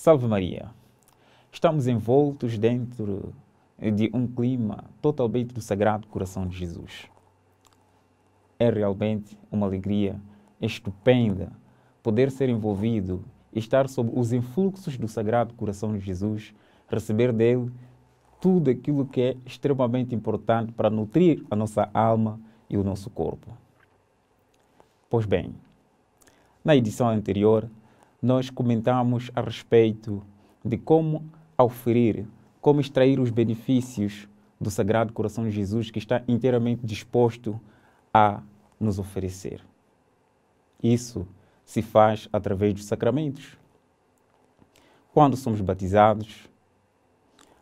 Salve Maria! Estamos envoltos dentro de um clima totalmente do Sagrado Coração de Jesus. É realmente uma alegria estupenda poder ser envolvido, estar sob os influxos do Sagrado Coração de Jesus, receber dele tudo aquilo que é extremamente importante para nutrir a nossa alma e o nosso corpo. Pois bem, na edição anterior nós comentamos a respeito de como oferir, como extrair os benefícios do Sagrado Coração de Jesus que está inteiramente disposto a nos oferecer. Isso se faz através dos sacramentos. Quando somos batizados,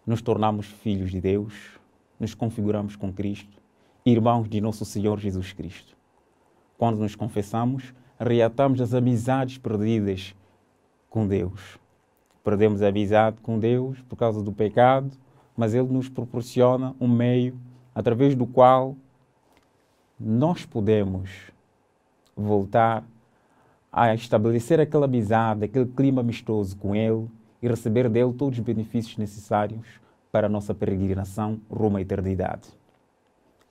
nos tornamos filhos de Deus, nos configuramos com Cristo, irmãos de nosso Senhor Jesus Cristo. Quando nos confessamos, reatamos as amizades perdidas com Deus. Perdemos a amizade com Deus por causa do pecado, mas Ele nos proporciona um meio através do qual nós podemos voltar a estabelecer aquela amizade, aquele clima amistoso com Ele e receber dele todos os benefícios necessários para a nossa peregrinação rumo à eternidade.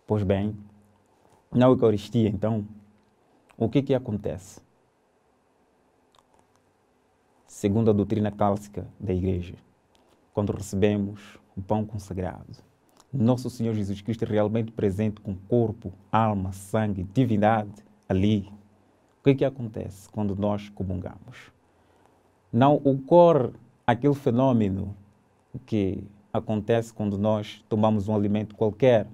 Pois bem, na Eucaristia, então, o que é que acontece? segundo a doutrina cálcica da Igreja, quando recebemos o pão consagrado. Nosso Senhor Jesus Cristo é realmente presente com corpo, alma, sangue, divindade ali. O que é que acontece quando nós comungamos? Não ocorre aquele fenômeno que acontece quando nós tomamos um alimento qualquer.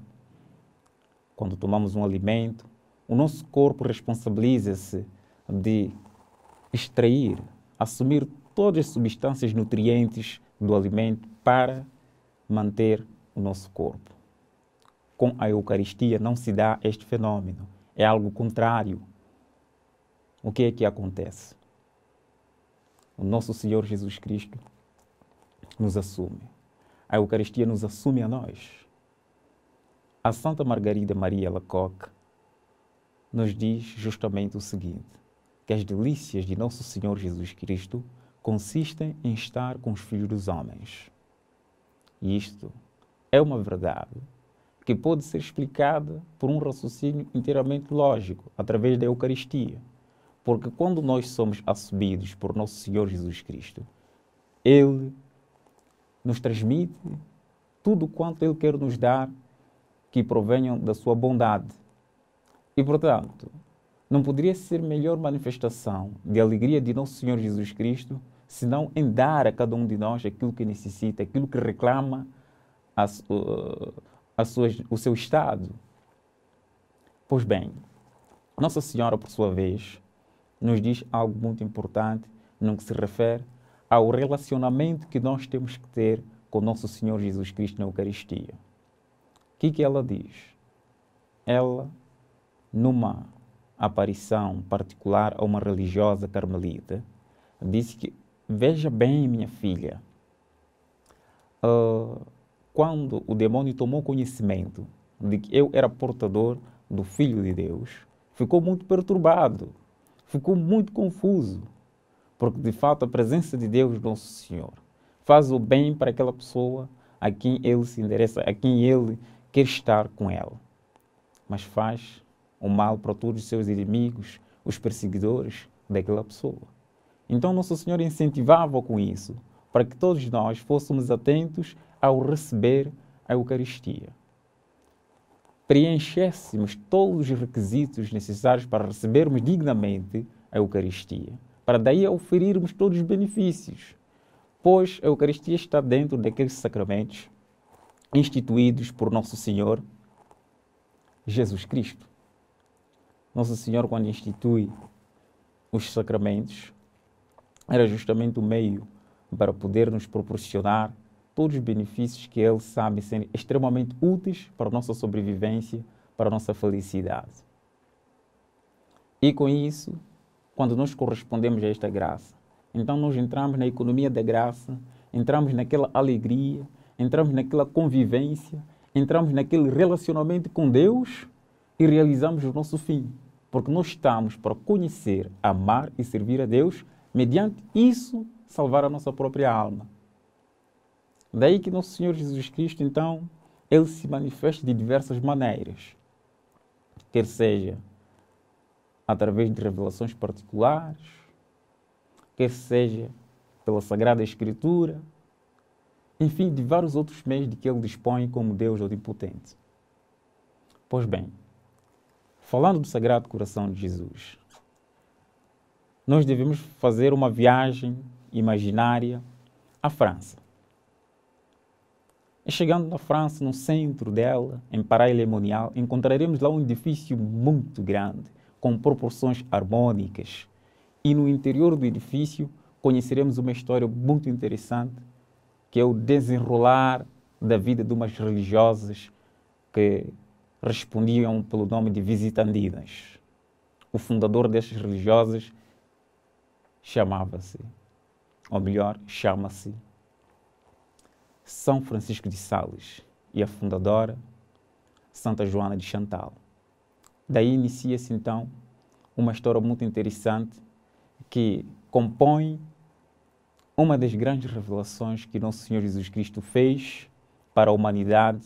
Quando tomamos um alimento, o nosso corpo responsabiliza-se de extrair assumir todas as substâncias nutrientes do alimento para manter o nosso corpo. Com a Eucaristia não se dá este fenômeno, é algo contrário. O que é que acontece? O nosso Senhor Jesus Cristo nos assume. A Eucaristia nos assume a nós. A Santa Margarida Maria Lacoque nos diz justamente o seguinte: que as delícias de nosso Senhor Jesus Cristo consistem em estar com os filhos dos homens. E isto é uma verdade que pode ser explicada por um raciocínio inteiramente lógico, através da Eucaristia. Porque quando nós somos assumidos por nosso Senhor Jesus Cristo, Ele nos transmite tudo quanto Ele quer nos dar que provenham da sua bondade. E, portanto, não poderia ser melhor manifestação de alegria de nosso Senhor Jesus Cristo, senão em dar a cada um de nós aquilo que necessita, aquilo que reclama a, a suas, o seu estado. Pois bem, Nossa Senhora, por sua vez, nos diz algo muito importante no que se refere ao relacionamento que nós temos que ter com nosso Senhor Jesus Cristo na Eucaristia. O que, que ela diz? Ela, numa aparição particular a uma religiosa carmelita, disse que, veja bem, minha filha, uh, quando o demônio tomou conhecimento de que eu era portador do Filho de Deus, ficou muito perturbado, ficou muito confuso, porque de fato a presença de Deus, Nosso Senhor, faz o bem para aquela pessoa a quem ele se endereça, a quem ele quer estar com ela, mas faz o mal para todos os seus inimigos, os perseguidores daquela pessoa. Então, Nosso Senhor incentivava com isso, para que todos nós fôssemos atentos ao receber a Eucaristia. Preenchêssemos todos os requisitos necessários para recebermos dignamente a Eucaristia, para daí oferirmos todos os benefícios, pois a Eucaristia está dentro daqueles sacramentos instituídos por Nosso Senhor Jesus Cristo. Nosso Senhor, quando institui os sacramentos, era justamente o meio para poder nos proporcionar todos os benefícios que Ele sabe serem extremamente úteis para a nossa sobrevivência, para a nossa felicidade. E com isso, quando nós correspondemos a esta graça, então nós entramos na economia da graça, entramos naquela alegria, entramos naquela convivência, entramos naquele relacionamento com Deus e realizamos o nosso fim, porque nós estamos para conhecer, amar e servir a Deus, mediante isso salvar a nossa própria alma. Daí que nosso Senhor Jesus Cristo, então, ele se manifesta de diversas maneiras, quer seja através de revelações particulares, quer seja pela Sagrada Escritura, enfim, de vários outros meios de que ele dispõe como Deus Onipotente. Pois bem, falando do Sagrado Coração de Jesus, nós devemos fazer uma viagem imaginária à França. E chegando na França, no centro dela, em Paray-le-Monial, encontraremos lá um edifício muito grande, com proporções harmônicas. E no interior do edifício conheceremos uma história muito interessante, que é o desenrolar da vida de umas religiosas que respondiam pelo nome de visitandinas. O fundador destas religiosas chamava-se, ou melhor, chama-se São Francisco de Sales e a fundadora Santa Joana de Chantal. Daí inicia-se então uma história muito interessante que compõe uma das grandes revelações que nosso Senhor Jesus Cristo fez para a humanidade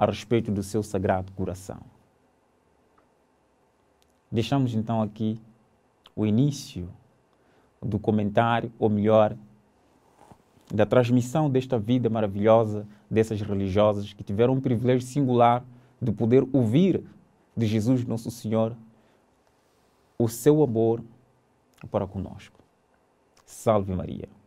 a respeito do seu sagrado coração. Deixamos então aqui o início do comentário, ou melhor, da transmissão desta vida maravilhosa dessas religiosas que tiveram um privilégio singular de poder ouvir de Jesus Nosso Senhor o seu amor para conosco. Salve Maria!